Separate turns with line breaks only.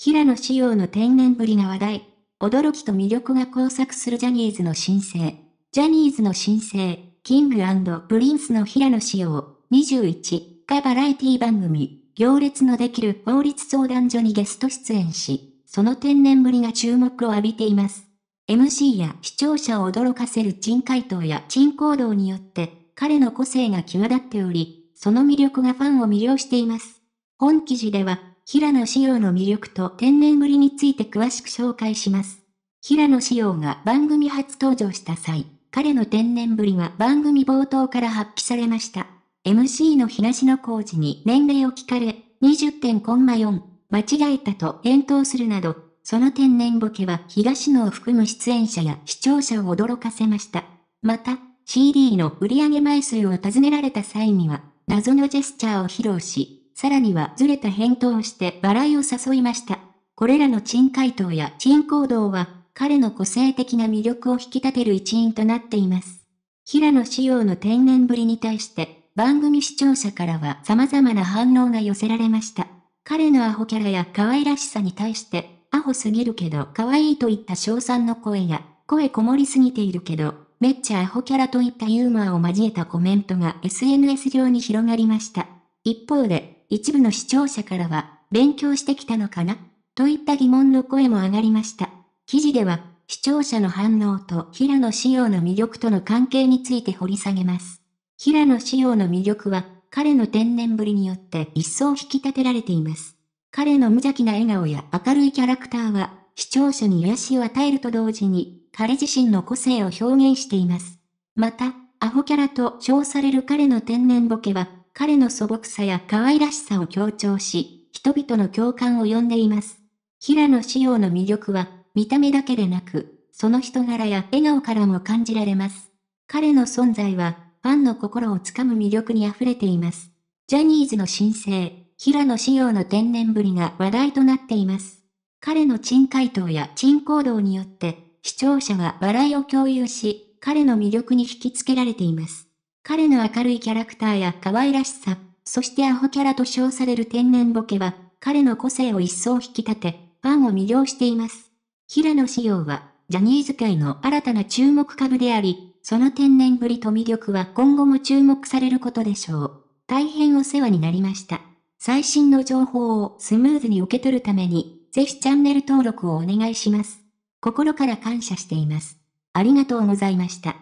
平野紫耀の天然ぶりが話題。驚きと魅力が交錯するジャニーズの新星。ジャニーズの新星、キングプリンスの平野紫耀、21がバラエティ番組、行列のできる法律相談所にゲスト出演し、その天然ぶりが注目を浴びています。MC や視聴者を驚かせる珍回答や珍行動によって、彼の個性が際立っており、その魅力がファンを魅了しています。本記事では、平野紫耀の魅力と天然ぶりについて詳しく紹介します。平野紫耀が番組初登場した際、彼の天然ぶりは番組冒頭から発揮されました。MC の東野幸治に年齢を聞かれ、20.4間違えたと返答するなど、その天然ボケは東野を含む出演者や視聴者を驚かせました。また、CD の売上枚数を尋ねられた際には、謎のジェスチャーを披露し、さらにはずれた返答をして笑いを誘いました。これらの珍回答や珍行動は、彼の個性的な魅力を引き立てる一因となっています。平野仕様の天然ぶりに対して、番組視聴者からは様々な反応が寄せられました。彼のアホキャラや可愛らしさに対して、アホすぎるけど可愛いといった称賛の声や、声こもりすぎているけど、めっちゃアホキャラといったユーモアを交えたコメントが SNS 上に広がりました。一方で、一部の視聴者からは、勉強してきたのかなといった疑問の声も上がりました。記事では、視聴者の反応と平野仕様の魅力との関係について掘り下げます。平野仕様の魅力は、彼の天然ぶりによって一層引き立てられています。彼の無邪気な笑顔や明るいキャラクターは、視聴者に癒しを与えると同時に、彼自身の個性を表現しています。また、アホキャラと称される彼の天然ボケは、彼の素朴さや可愛らしさを強調し、人々の共感を呼んでいます。平野紫耀の魅力は、見た目だけでなく、その人柄や笑顔からも感じられます。彼の存在は、ファンの心をつかむ魅力に溢れています。ジャニーズの新星、平野紫耀の天然ぶりが話題となっています。彼の珍回答や珍行動によって、視聴者は笑いを共有し、彼の魅力に引きつけられています。彼の明るいキャラクターや可愛らしさ、そしてアホキャラと称される天然ボケは、彼の個性を一層引き立て、ファンを魅了しています。平野紫耀は、ジャニーズ界の新たな注目株であり、その天然ぶりと魅力は今後も注目されることでしょう。大変お世話になりました。最新の情報をスムーズに受け取るために、ぜひチャンネル登録をお願いします。心から感謝しています。ありがとうございました。